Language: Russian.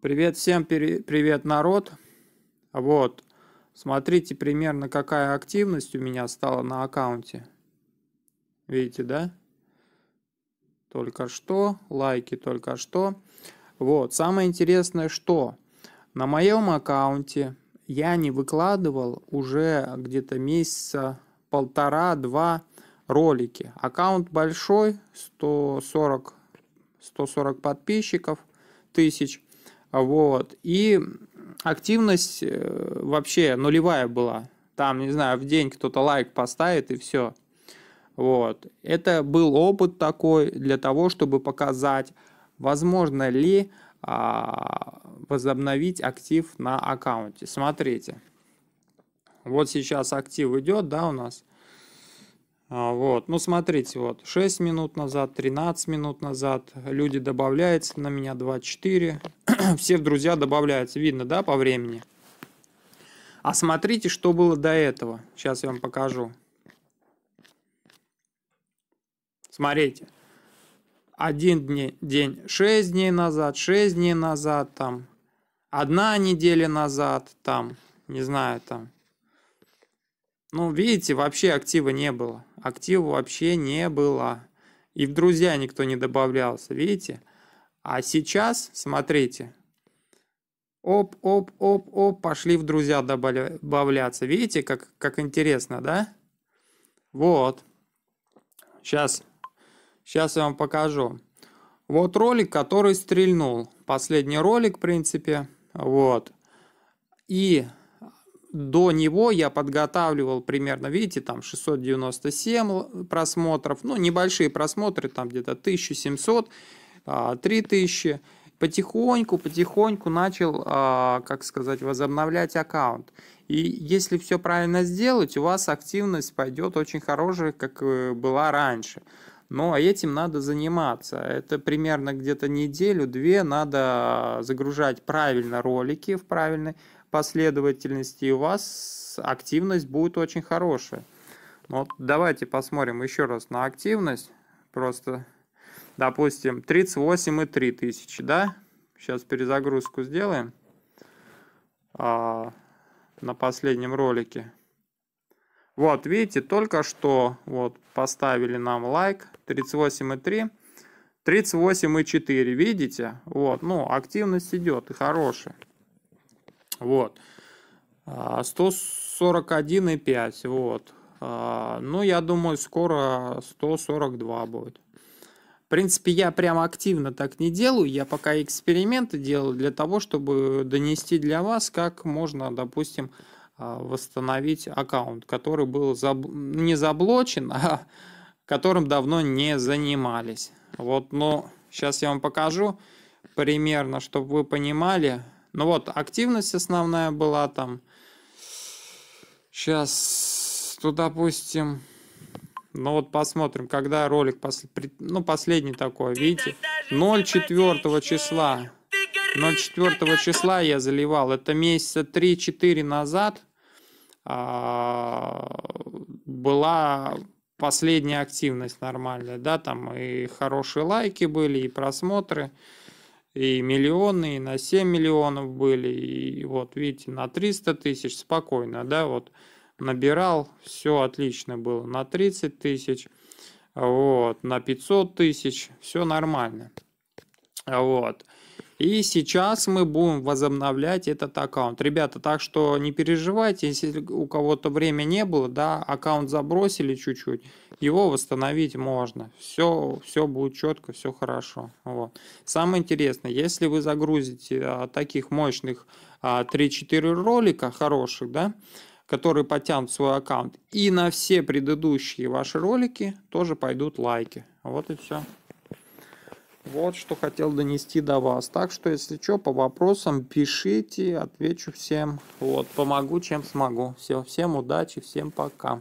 Привет всем, привет, народ. Вот, смотрите примерно, какая активность у меня стала на аккаунте. Видите, да? Только что, лайки только что. Вот, самое интересное, что на моем аккаунте я не выкладывал уже где-то месяца полтора-два ролики. Аккаунт большой, 140, 140 подписчиков, тысяч – вот. И активность э, вообще нулевая была. Там, не знаю, в день кто-то лайк поставит и все. Вот. Это был опыт такой для того, чтобы показать, возможно ли а, возобновить актив на аккаунте. Смотрите. Вот сейчас актив идет, да, у нас. А, вот, ну смотрите, вот 6 минут назад, 13 минут назад, люди добавляются, на меня 24, все друзья добавляются, видно, да, по времени? А смотрите, что было до этого, сейчас я вам покажу. Смотрите, один день, день 6 дней назад, 6 дней назад, там, одна неделя назад, там, не знаю, там, ну, видите, вообще актива не было. Актива вообще не было. И в друзья никто не добавлялся, видите? А сейчас, смотрите, оп, оп, оп, оп, пошли в друзья добавляться. Видите, как, как интересно, да? Вот. Сейчас, сейчас я вам покажу. Вот ролик, который стрельнул. Последний ролик, в принципе. Вот. И до него я подготавливал примерно, видите, там 697 просмотров, ну, небольшие просмотры, там где-то 1700, 3000. А, потихоньку, потихоньку начал, а, как сказать, возобновлять аккаунт. И если все правильно сделать, у вас активность пойдет очень хорошая, как э, была раньше. Но этим надо заниматься. Это примерно где-то неделю-две надо а, загружать правильно ролики в правильный последовательности, у вас активность будет очень хорошая. Ну вот давайте посмотрим еще раз на активность. Просто, допустим, и 38,3 тысячи, да? Сейчас перезагрузку сделаем а, на последнем ролике. Вот, видите, только что вот поставили нам лайк и 38,3, 38,4, видите? Вот, ну, активность идет и хорошая. Вот. 141,5. А, вот. А, ну, я думаю, скоро 142 будет. В принципе, я прям активно так не делаю. Я пока эксперименты делаю для того, чтобы донести для вас, как можно, допустим, а, восстановить аккаунт, который был заб... не заблочен, а которым давно не занимались. Вот, но сейчас я вам покажу примерно, чтобы вы понимали, ну вот, активность основная была там. Сейчас тут, ну, допустим... Ну вот посмотрим, когда ролик, пос... ну последний такой, видите, 0,4 числа. 0,4 числа я заливал, это месяца 3-4 назад а, была последняя активность нормальная, да, там и хорошие лайки были, и просмотры и миллионы, и на 7 миллионов были, и вот видите, на 300 тысяч спокойно, да, вот набирал, все отлично было, на 30 тысяч, вот, на 500 тысяч, все нормально, вот. И сейчас мы будем возобновлять этот аккаунт. Ребята, так что не переживайте, если у кого-то время не было, да, аккаунт забросили чуть-чуть, его восстановить можно. Все, все будет четко, все хорошо. Вот. Самое интересное, если вы загрузите а, таких мощных а, 3-4 ролика хороших, да, которые потянут свой аккаунт, и на все предыдущие ваши ролики тоже пойдут лайки. Вот и все. Вот что хотел донести до вас. Так что, если что, по вопросам пишите, отвечу всем. Вот, помогу, чем смогу. Все, всем удачи, всем пока.